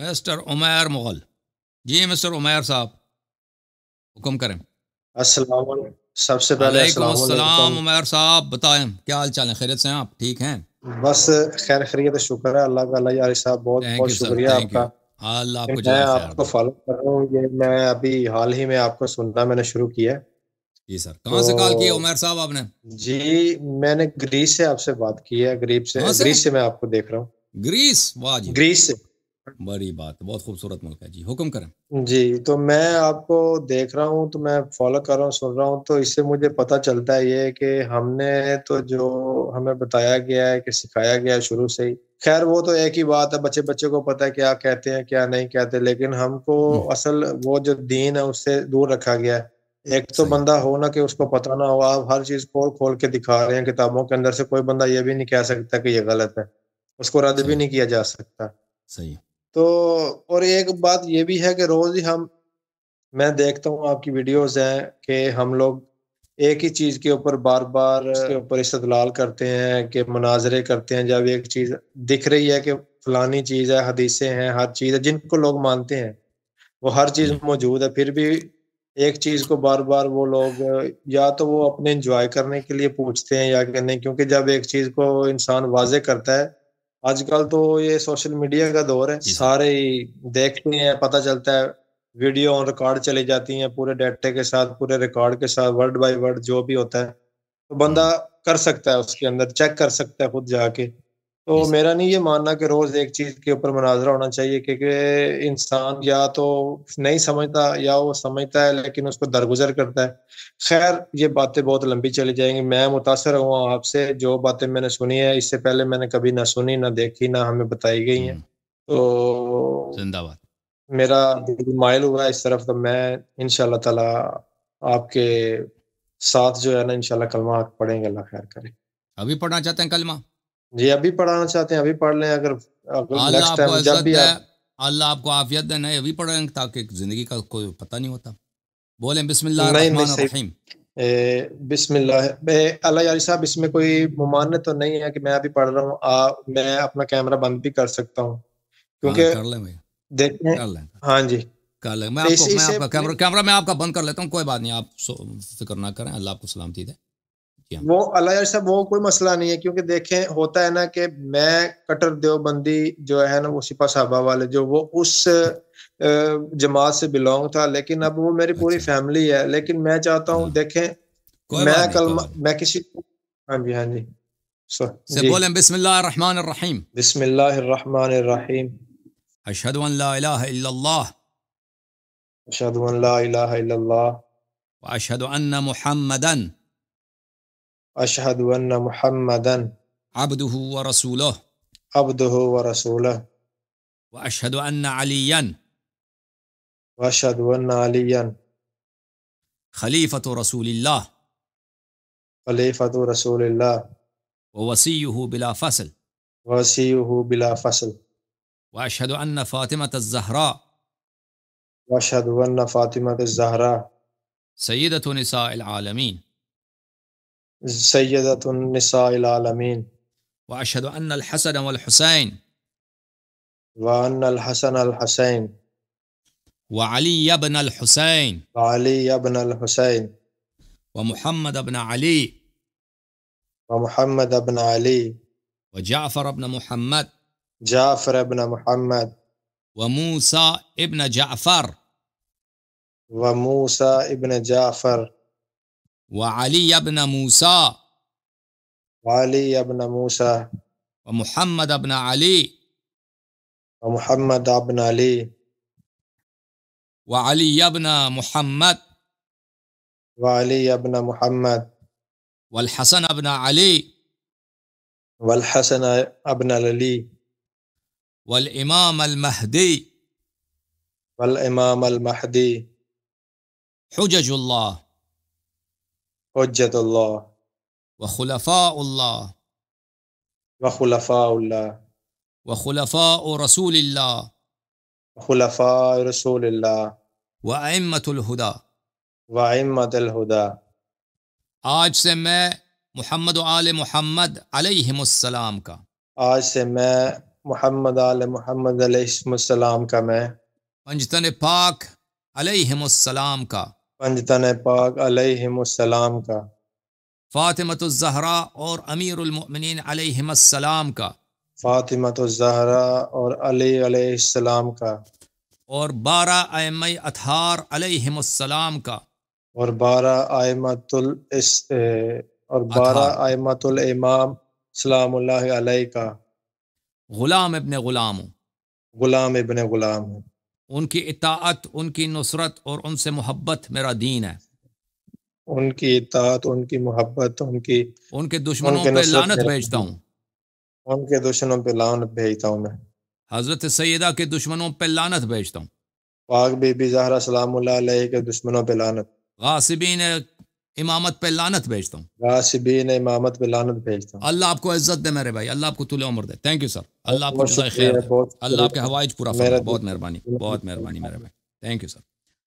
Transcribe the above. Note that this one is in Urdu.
مسٹر عمیر مغل جی مسٹر عمیر صاحب حکم کریں السلام علیکم سب سے پہلے علیکم السلام عمیر صاحب بتائیں کیا حال چال ہیں خیریت سے ہیں آپ ٹھیک ہیں بس خیر خیریت شکر ہے اللہ کا اللہ یار صاحب بہت بہت شکریہ آپ کا اللہ آپ کو میں آپ کو فالو کر رہا ہوں یہ میں ابھی حال ہی میں آپ کو سننا میں نے شروع کیا ہے جی سر کہاں سے کال کیا عمر صاحب آپ نے جی میں نے گریس سے آپ سے بات کی ہے گریس سے گریس سے میں آپ کو دیکھ رہا ہوں گریس واہ جی گریس سے بڑی بات بہت خوبصورت ملک ہے جی حکم کریں جی تو میں آپ کو دیکھ رہا ہوں تو میں فالو کر رہا ہوں سن رہا ہوں تو اس سے مجھے پتہ چلتا ہے یہ کہ ہم نے تو جو ہمیں بتایا گیا ہے کہ سکھایا گیا ہے شروع سے ہی خیر وہ تو ایک ہی بات ہے بچے بچے کو پتہ ہے کیا کہتے ہیں کیا نہیں کہتے لیکن ہم کو اصل وہ جو دین ہے اس سے دور رکھا گیا ہے ایک تو بندہ ہو نہ کہ اس کو پتہ نہ ہو آپ ہر چیز کھول کھول کے دکھا رہے ہیں کتابوں کے اندر سے کوئی بندہ یہ بھی نہیں کہہ سکتا کہ یہ غلط ہے اس کو رد بھی نہیں کیا جا سکتا صحیح تو اور ایک بات یہ بھی ہے کہ روز ہی ہم میں دیکھتا ہوں آپ کی ویڈیوز ہیں کہ ہم لوگ ایک ہی چیز کے اوپر بار بار جی۔ اس کے اوپر استدلال کرتے ہیں کہ مناظرے کرتے ہیں جب ایک چیز دکھ رہی ہے کہ فلانی چیز ہے حدیثیں ہیں ہر چیز ہے جن کو لوگ مانتے ہیں وہ ہر چیز جی۔ موجود ہے پھر بھی ایک چیز کو بار بار وہ لوگ یا تو وہ اپنے انجوائے کرنے کے لیے پوچھتے ہیں یا کہنے کیونکہ جب ایک چیز کو انسان واضح کرتا ہے آج کل تو یہ سوشل میڈیا کا دور ہے سارے دیکھتے ہیں پتا چلتا ہے ویڈیو اور ریکارڈ چلی جاتی ہیں پورے ڈیٹے کے ساتھ پورے ریکارڈ کے ساتھ ورڈ بائی ورڈ جو بھی ہوتا ہے تو بندہ کر سکتا ہے اس کے اندر چیک کر سکتا ہے خود جا کے تو میرا نہیں یہ ماننا کہ روز ایک چیز کے اوپر مناظرہ ہونا چاہیے کیونکہ انسان یا تو نہیں سمجھتا یا وہ سمجھتا ہے لیکن اس کو درگزر کرتا ہے خیر یہ باتیں بہت لمبی چلی جائیں گی میں متاثر ہوں آپ سے جو باتیں میں نے سنی ہے اس سے پہلے میں نے کبھی نہ سنی نہ دیکھی نہ ہمیں بتائی گئی ہیں تو زندہ میرا دل مائل ہوا اس طرف تو میں ان شاء اللہ تعالی آپ کے ساتھ جو ہے نا ان شاء اللہ کلمہ پڑھیں گے اللہ خیر کریں ابھی پڑھنا چاہتے ہیں کلمہ جی ابھی پڑھانا چاہتے ہیں ابھی پڑھ لیں اگر اللہ آپ کو عزت دے اللہ آپ کو آفیت دے نہیں ابھی پڑھیں تاکہ زندگی کا کوئی پتہ نہیں ہوتا بولیں بسم اللہ الرحمن الرحیم بسم اللہ اللہ یاری صاحب اس میں کوئی ممانت تو نہیں ہے کہ میں ابھی پڑھ رہا ہوں میں اپنا کیمرہ بند بھی کر سکتا ہوں کیونکہ ہاں، کر لیں بھائی دیکھیں ہاں جی کر لیں میں آپ کا کیمرہ میں آپ کا بند کر لیتا ہوں کوئی بات نہیں آپ فکر نہ کریں اللہ آپ کو سلامتی دے وہ اللہ صاحب وہ کوئی مسئلہ نہیں ہے کیونکہ دیکھیں ہوتا ہے نا کہ میں کٹر دیو بندی جو ہے نا وہ سپا صحابہ والے جو وہ اس جماعت سے بلونگ تھا لیکن اب وہ میری پوری فیملی اچھا۔ ہے لیکن میں چاہتا ہوں ہاں۔ دیکھیں میں کل میں کسی ہاں جی ہاں جی۔, جی بولیں بسم اللہ الرحمن الرحیم بسم اللہ الرحمن الرحیم اشہد اشہد ان ان ان لا لا الہ الہ الا الا اللہ اللہ محمدن وأشهد أن محمدا عبده ورسوله عبده ورسوله وأشهد أن عليا وأشهد أن عليا خليفة رسول الله خليفة رسول الله ووصيه بلا فصل ووصيه بلا فصل وأشهد أن فاطمة الزهراء وأشهد أن فاطمة الزهراء سيدة نساء العالمين سيدة النساء العالمين وأشهد أن الحسن والحسين وأن الحسن الحسين وعلي بن الحسين وعلي بن الحسين ومحمد بن علي ومحمد بن علي وجعفر بن محمد جعفر بن محمد وموسى ابن جعفر وموسى ابن جعفر وعلي بن موسى وعلي بن موسى ومحمد بن علي ومحمد بن علي وعلي بن محمد وعلي بن محمد والحسن بن علي والحسن بن علي والإمام المهدي والإمام المهدي حجج الله حجت اللہ وخلفاء اللہ وخلفاء اللہ وخلفاء رسول اللہ وخلفاء رسول اللہ وعمت الہدا وعمت الہدا آج سے میں محمد آل محمد علیہم السلام کا آج سے میں محمد آل محمد علیہ السلام کا میں پنجتن پاک علیہم السلام کا پنجتن پاک علیہ السلام کا فاطمۃ الزہرا اور امیر المؤمنین علیہ السلام کا فاطمۃ الزہرا اور علی علیہ السلام کا اور بارہ ایم اطہار علیہ السلام کا اور بارہ آئمت الس اور بارہ آئمت الامام سلام اللہ علیہ کا غلام ابن غلام غلام ابن غلام ہوں ان کی اطاعت ان کی نصرت اور ان سے محبت میرا دین ہے ان کی اطاعت ان کی محبت ان کی ان کے دشمنوں پہ لانت بھیجتا ہوں ان کے دشمنوں پہ لانت بھیجتا ہوں میں حضرت سیدہ کے دشمنوں پہ لانت بھیجتا ہوں پاک بی بی زہرہ سلام اللہ علیہ کے دشمنوں پہ لانت غاصبین امامت پہ لانت بھیجتا ہوں امامت پہ لانت بھیجتا ہوں اللہ آپ کو عزت دے میرے بھائی اللہ آپ کو طول عمر دے تھینک یو سر اللہ آپ کو خیر اللہ آپ کے پورا بہت مہربانی بہت مہربانی میرے بھائی یو سر